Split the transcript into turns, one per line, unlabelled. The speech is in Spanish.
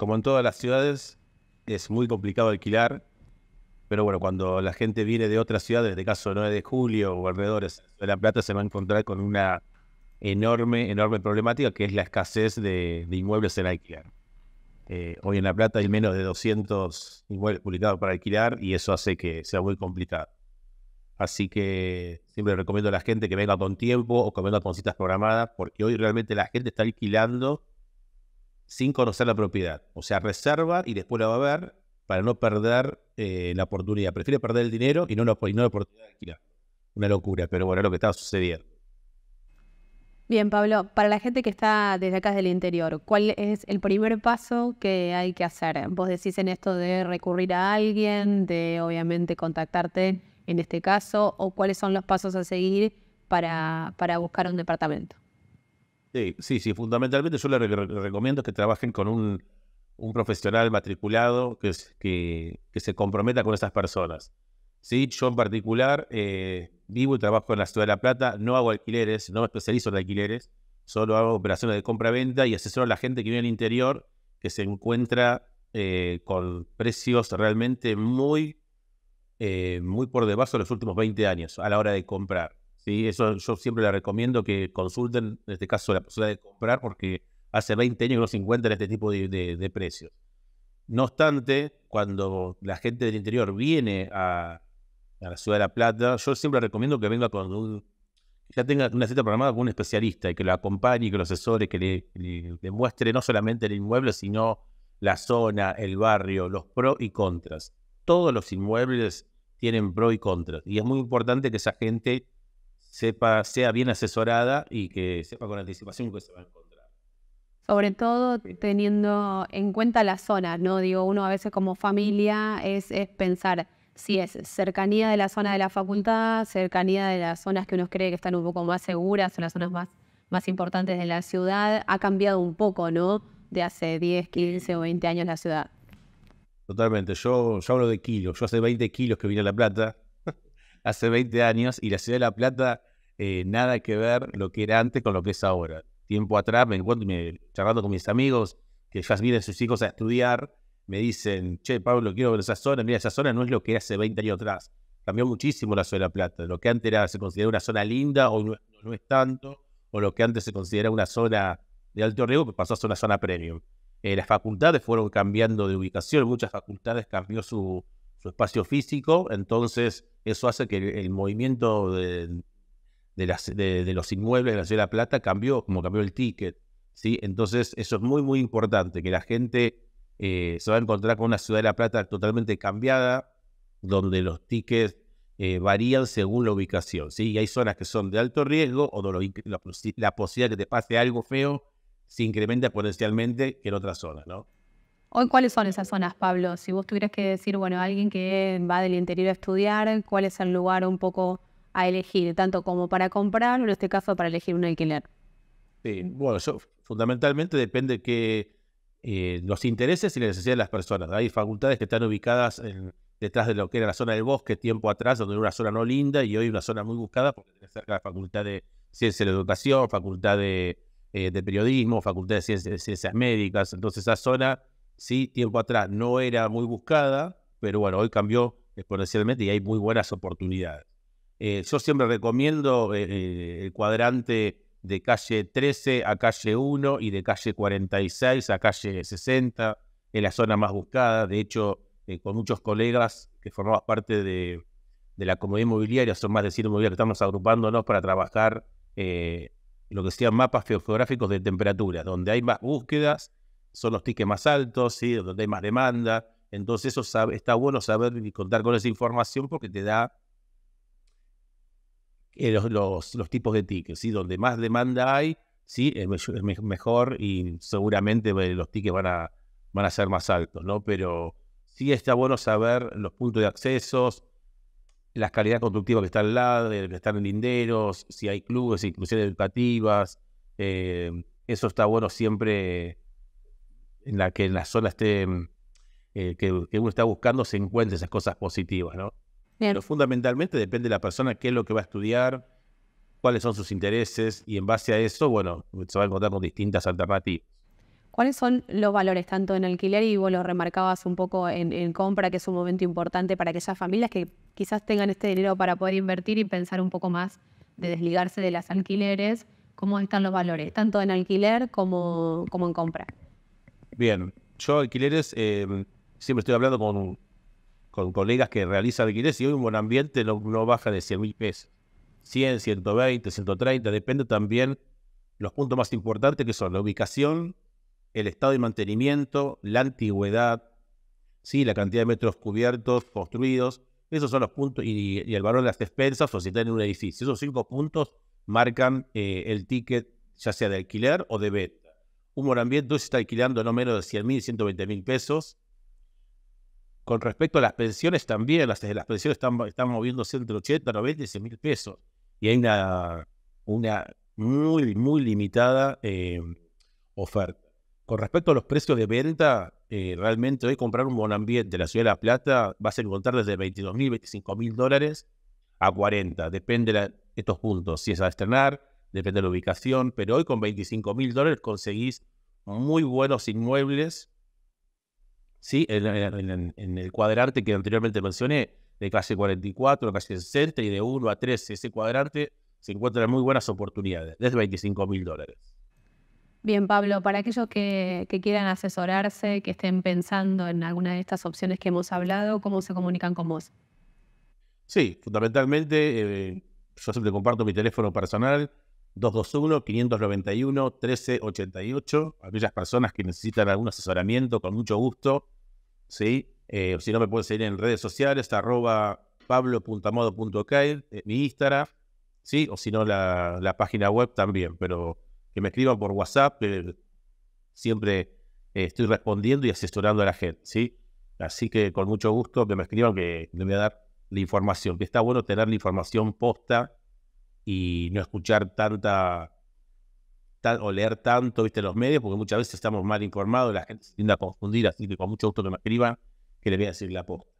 como en todas las ciudades, es muy complicado alquilar. Pero bueno, cuando la gente viene de otras ciudades, en este caso 9 de julio o alrededores de La Plata, se va a encontrar con una enorme, enorme problemática que es la escasez de, inmuebles en alquilar. Eh, hoy en La Plata hay menos de 200 inmuebles publicados para alquilar y eso hace que sea muy complicado. Así que siempre recomiendo a la gente que venga con tiempo o que venga con citas programadas porque hoy realmente la gente está alquilando sin conocer la propiedad. O sea, reserva y después la va a ver para no perder eh, la oportunidad. Prefiere perder el dinero y no la, oportunidad de alquilar. Una locura, pero bueno, lo que estaba sucediendo.
Bien, Pablo, para la gente que está desde acá del interior, ¿cuál es el primer paso que hay que hacer? Vos decís en esto de recurrir a alguien, de obviamente contactarte en este caso, o cuáles son los pasos a seguir para, para buscar un departamento.
Sí, sí, Fundamentalmente yo les, recomiendo que trabajen con un, profesional matriculado que, que, se comprometa con esas personas. Sí, yo en particular eh, vivo y trabajo en la ciudad de La Plata, no hago alquileres, no me especializo en alquileres, solo hago operaciones de compra-venta y asesoro a la gente que vive al el interior que se encuentra eh, con precios realmente muy, eh, muy por debajo de los últimos 20 años a la hora de comprar. ¿sí? Eso yo siempre le recomiendo que consulten, en este caso, la posibilidad de comprar, porque hace 20 años que no se encuentran este tipo de, precios. No obstante, cuando la gente del interior viene a, la ciudad de La Plata, yo siempre recomiendo que venga con ya tenga una cita programada con un especialista y que lo acompañe, que lo asesore, que le, le muestre no solamente el inmueble, sino la zona, el barrio, los pros y contras. Todos los inmuebles tienen pros y contras y es muy importante que esa gente sepa, sea bien asesorada y que sepa con anticipación que se va a encontrar.
Sobre todo teniendo en cuenta la zona, ¿no? Digo, uno a veces como familia es, pensar si es cercanía de la zona de la facultad, cercanía de las zonas que uno cree que están un poco más seguras son las zonas más, más importantes de la ciudad, ha cambiado un poco, ¿no? De hace 10, 15 o 20 años la ciudad.
Totalmente, yo, yo hablo de kilos, yo hace 20 kilos que vine a La Plata, hace 20 años y la ciudad de La Plata, eh, nada que ver lo que era antes con lo que es ahora. Tiempo atrás me encuentro charlando con mis amigos que ya vienen sus hijos a estudiar, me dicen, che, Pablo, quiero ver esa zona. Mira, esa zona no es lo que hace 20 años atrás. Cambió muchísimo la ciudad de La Plata. Lo que antes era, se consideraba una zona linda o no, es tanto, o lo que antes se consideraba una zona de alto riesgo pues pasó a ser una zona premium. Eh, las facultades fueron cambiando de ubicación, muchas facultades cambió su, su espacio físico, entonces eso hace que el, movimiento de, los inmuebles de la ciudad de La Plata cambió, como cambió el ticket. ¿sí? Entonces eso es muy, muy importante, que la gente eh, se va a encontrar con una ciudad de La Plata totalmente cambiada, donde los tickets eh, varían según la ubicación. ¿sí? Y hay zonas que son de alto riesgo o donde la, posibilidad de que te pase algo feo se incrementa exponencialmente que en otras zonas. ¿no?
Hoy, ¿cuáles son esas zonas, Pablo? Si vos tuvieras que decir, bueno, alguien que va del interior a estudiar, ¿cuál es el lugar un poco a elegir, tanto como para comprar o en este caso para elegir un alquiler?
Sí, bueno, eso fundamentalmente depende de eh, los intereses y las necesidades de las personas. Hay facultades que están ubicadas detrás de lo que era la zona del bosque tiempo atrás, donde era una zona no linda y hoy una zona muy buscada porque tiene cerca la facultad de ciencia de la educación, facultad de, eh, periodismo, facultad de ciencias médicas. Entonces esa zona ¿sí? tiempo atrás no era muy buscada, pero bueno, hoy cambió exponencialmente y hay muy buenas oportunidades. Eh, yo siempre recomiendo eh, eh, el cuadrante de calle 13 a calle 1 y de calle 46 a calle 60, Es la zona más buscada. De hecho, con muchos colegas que formaban parte de, la comunidad inmobiliaria, son más de 100 inmobiliarios que estamos agrupándonos para trabajar lo que sean mapas geográficos de temperatura, donde hay más búsquedas son los tickets más altos, ¿sí? donde hay más demanda. Entonces eso está bueno saber y contar con esa información porque te da eh, los, los, tipos de tickets. ¿sí? Donde más demanda hay, ¿sí? es, mejor y seguramente eh, los tickets van a, van a ser más altos. ¿no? Pero sí está bueno saber los puntos de accesos, las calidades constructivas que están al lado, que están en linderos, si hay clubes, inclusiones educativas. Eh, eso está bueno siempre en la que en la zona esté, mm, eh, que, uno está buscando se encuentren esas cosas positivas, ¿no? Pero fundamentalmente depende de la persona qué es lo que va a estudiar, cuáles son sus intereses y en base a eso, bueno, se va a encontrar con distintas alternativas.
¿Cuáles son los valores tanto en alquiler y vos lo remarcabas un poco en, compra, que es un momento importante para aquellas familias que quizás tengan este dinero para poder invertir y pensar un poco más de desligarse de las alquileres? ¿Cómo están los valores, tanto en alquiler como, como en compra?
Bien, yo alquileres, em, siempre estoy hablando con, con colegas que realizan alquileres y hoy un buen ambiente no, baja de 100 mil pesos. 100, 120, 130, depende también los puntos más importantes que son la ubicación, el estado de mantenimiento, la antigüedad, ¿sí? la cantidad de metros cubiertos, construidos, esos son los puntos, y, el valor de las despensas o si está en un edificio. Esos cinco puntos marcan eh, el ticket, ya sea de alquiler o de venta. Un moramiento se está alquilando no menos de 100 mil, 120 mil pesos. Con respecto a las pensiones también, las, las pensiones están, moviendo moviéndose entre 80, 90 y 100 mil pesos. Y hay una, muy, muy limitada em, oferta. Con respecto a los precios de venta, eh, realmente hoy comprar un ambiente de la Ciudad de La Plata va a ser encontrar desde 22 mil, 25 mil dólares a 40. Depende de estos puntos, si es a estrenar, depende de la ubicación, pero hoy con 25 mil dólares conseguís muy buenos inmuebles, ¿sí? En, eh, el cuadrante que anteriormente mencioné, de calle 44, calle 60 y de 1 a 13, ese cuadrante se encuentran muy buenas oportunidades, desde 25 mil dólares.
Bien, Pablo, para aquellos que, quieran asesorarse, que estén pensando en alguna de estas opciones que hemos hablado, ¿cómo se comunican con vos?
Sí, fundamentalmente eh, yo siempre comparto mi teléfono personal, 221-591-1388. Aquellas personas que necesitan algún asesoramiento, con mucho gusto. ¿sí? Eh, si no, me pueden seguir en redes sociales, arroba pablo.amodo.ca, eh, mi Instagram, ¿sí? o si no, la, página web también. Pero que me escriban por WhatsApp, siempre eh, estoy respondiendo y asesorando a la gente. ¿sí? Así que con mucho gusto que me escriban, que me voy a dar la información, que está bueno tener la información posta y no escuchar tanta o leer tanto viste los medios, porque muchas veces estamos mal informados, la gente se tiende a confundir, así que con mucho gusto que me escriban, que le voy a decir la posta.